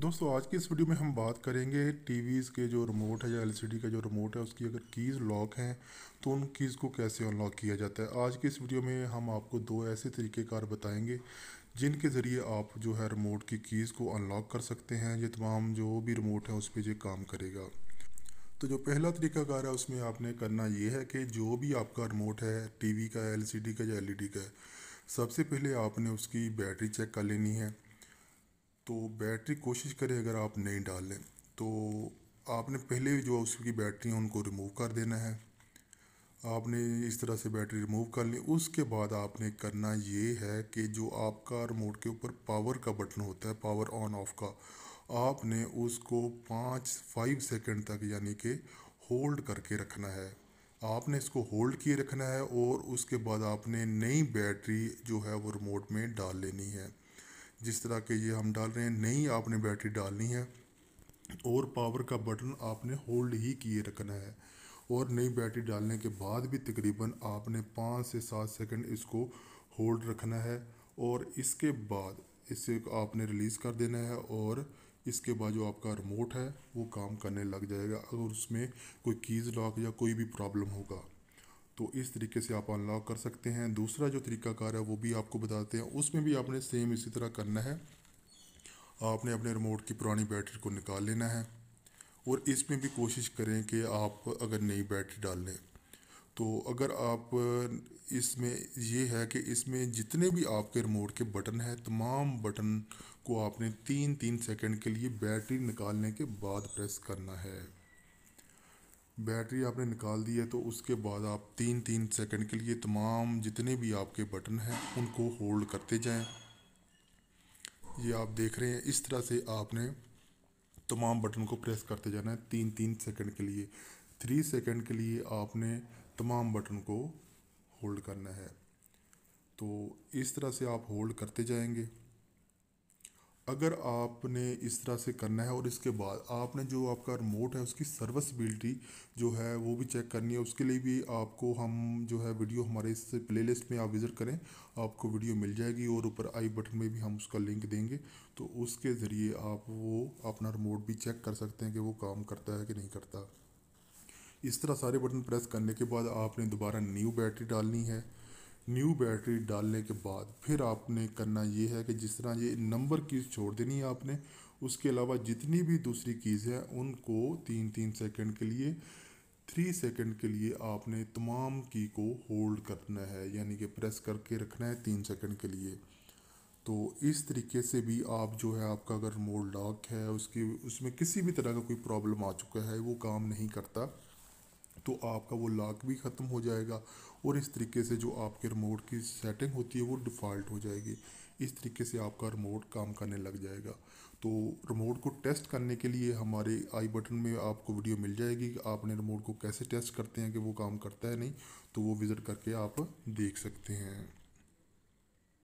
दोस्तों आज की इस वीडियो में हम बात करेंगे टीवीज़ के जो रिमोट है या एलसीडी का जो रिमोट है उसकी अगर कीज़ लॉक हैं तो उन कीज़ को कैसे अनलॉक किया जाता है आज की इस वीडियो में हम आपको दो ऐसे तरीक़ेकार बताएंगे जिनके ज़रिए आप जो है रिमोट की कीज़ को अनलॉक कर सकते हैं ये तमाम जो भी रिमोट है उस पर ये काम करेगा तो जो पहला तरीकाकार है उसमें आपने करना ये है कि जो भी आपका रिमोट है टी का एल का या एल e का सबसे पहले आपने उसकी बैटरी चेक कर लेनी है तो बैटरी कोशिश करें अगर आप नहीं डाल लें तो आपने पहले जो उसकी बैटरी है उनको रिमूव कर देना है आपने इस तरह से बैटरी रिमूव कर ली उसके बाद आपने करना ये है कि जो आपका रिमोट के ऊपर पावर का बटन होता है पावर ऑन ऑफ का आपने उसको पाँच फाइव सेकेंड तक यानी कि होल्ड करके रखना है आपने इसको होल्ड किए रखना है और उसके बाद आपने नई बैटरी जो है वो रिमोट में डाल लेनी है जिस तरह के ये हम डाल रहे हैं नहीं आपने बैटरी डालनी है और पावर का बटन आपने होल्ड ही किए रखना है और नई बैटरी डालने के बाद भी तकरीबन आपने पाँच से सात सेकंड इसको होल्ड रखना है और इसके बाद इसे आपने रिलीज़ कर देना है और इसके बाद जो आपका रिमोट है वो काम करने लग जाएगा अगर उसमें कोई कीज़ लॉक या कोई भी प्रॉब्लम होगा तो इस तरीके से आप अनलॉक कर सकते हैं दूसरा जो तरीकाकार है वो भी आपको बताते हैं उसमें भी आपने सेम इसी तरह करना है आपने अपने रिमोट की पुरानी बैटरी को निकाल लेना है और इसमें भी कोशिश करें कि आप अगर नई बैटरी डाल लें तो अगर आप इसमें ये है कि इसमें जितने भी आपके रिमोट के बटन हैं तमाम बटन को आपने तीन तीन सेकंड के लिए बैटरी निकालने के बाद प्रेस करना है बैटरी आपने निकाल दी है तो उसके बाद आप तीन तीन सेकंड के लिए तमाम जितने भी आपके बटन हैं उनको होल्ड करते जाएं ये आप देख रहे हैं इस तरह से आपने तमाम बटन को प्रेस करते जाना है तीन तीन सेकंड के लिए थ्री सेकंड के लिए आपने तमाम बटन को होल्ड करना है तो इस तरह से आप होल्ड करते जाएंगे अगर आपने इस तरह से करना है और इसके बाद आपने जो आपका रिमोट है उसकी सर्विसबिलिटी जो है वो भी चेक करनी है उसके लिए भी आपको हम जो है वीडियो हमारे इस प्लेलिस्ट में आप विज़िट करें आपको वीडियो मिल जाएगी और ऊपर आई बटन में भी हम उसका लिंक देंगे तो उसके ज़रिए आप वो अपना रिमोट भी चेक कर सकते हैं कि वो काम करता है कि नहीं करता इस तरह सारे बटन प्रेस करने के बाद आपने दोबारा न्यू बैटरी डालनी है न्यू बैटरी डालने के बाद फिर आपने करना ये है कि जिस तरह ये नंबर कीज़ छोड़ देनी है आपने उसके अलावा जितनी भी दूसरी कीज़ हैं उनको तीन तीन सेकंड के लिए थ्री सेकंड के लिए आपने तमाम की को होल्ड करना है यानी कि प्रेस करके रखना है तीन सेकंड के लिए तो इस तरीके से भी आप जो है आपका अगर मोड लॉक है उसकी उसमें किसी भी तरह का कोई प्रॉब्लम आ चुका है वो काम नहीं करता तो आपका वो लॉक भी ख़त्म हो जाएगा और इस तरीके से जो आपके रिमोट की सेटिंग होती है वो डिफ़ॉल्ट हो जाएगी इस तरीके से आपका रिमोट काम करने लग जाएगा तो रिमोट को टेस्ट करने के लिए हमारे आई बटन में आपको वीडियो मिल जाएगी कि आपने रिमोट को कैसे टेस्ट करते हैं कि वो काम करता है नहीं तो वो विज़िट करके आप देख सकते हैं